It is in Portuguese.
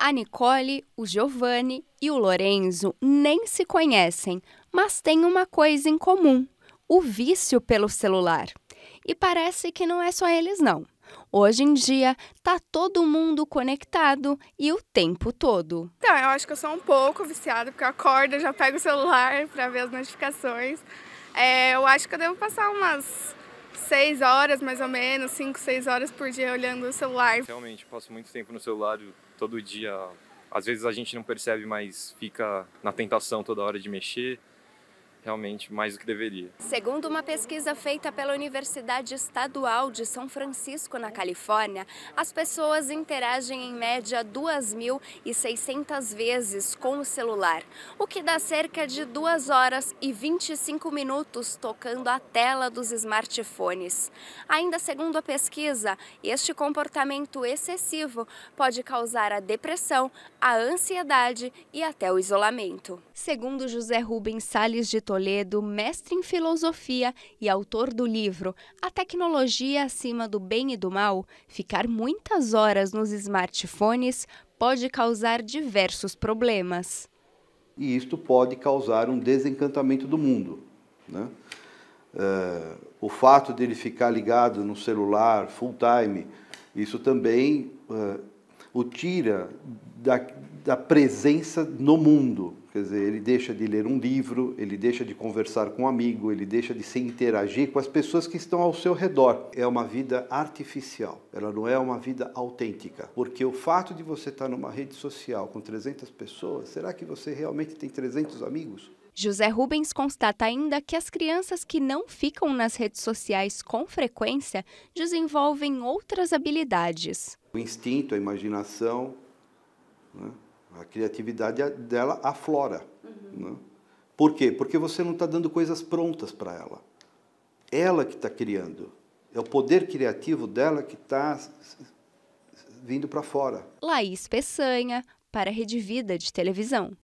A Nicole, o Giovanni e o Lorenzo nem se conhecem, mas têm uma coisa em comum: o vício pelo celular. E parece que não é só eles, não. Hoje em dia, tá todo mundo conectado e o tempo todo. Então, eu acho que eu sou um pouco viciada, porque eu acordo, já pego o celular para ver as notificações. É, eu acho que eu devo passar umas seis horas mais ou menos, cinco, seis horas por dia olhando o celular. Realmente, passo muito tempo no celular todo dia. Às vezes a gente não percebe, mas fica na tentação toda hora de mexer realmente mais do que deveria. Segundo uma pesquisa feita pela Universidade Estadual de São Francisco, na Califórnia, as pessoas interagem em média 2.600 vezes com o celular, o que dá cerca de 2 horas e 25 minutos tocando a tela dos smartphones. Ainda segundo a pesquisa, este comportamento excessivo pode causar a depressão, a ansiedade e até o isolamento. Segundo José Rubens Sales de Toledo, Toledo, mestre em filosofia e autor do livro A Tecnologia Acima do Bem e do Mal, ficar muitas horas nos smartphones pode causar diversos problemas. E isto pode causar um desencantamento do mundo. Né? Uh, o fato dele ficar ligado no celular full time, isso também uh, o tira da, da presença no mundo. Quer dizer, ele deixa de ler um livro, ele deixa de conversar com um amigo, ele deixa de se interagir com as pessoas que estão ao seu redor. É uma vida artificial, ela não é uma vida autêntica. Porque o fato de você estar numa rede social com 300 pessoas, será que você realmente tem 300 amigos? José Rubens constata ainda que as crianças que não ficam nas redes sociais com frequência desenvolvem outras habilidades. O instinto, a imaginação, criatividade dela aflora. Uhum. Né? Por quê? Porque você não está dando coisas prontas para ela. Ela que está criando. É o poder criativo dela que está vindo para fora. Laís Peçanha, para a Rede Vida de Televisão.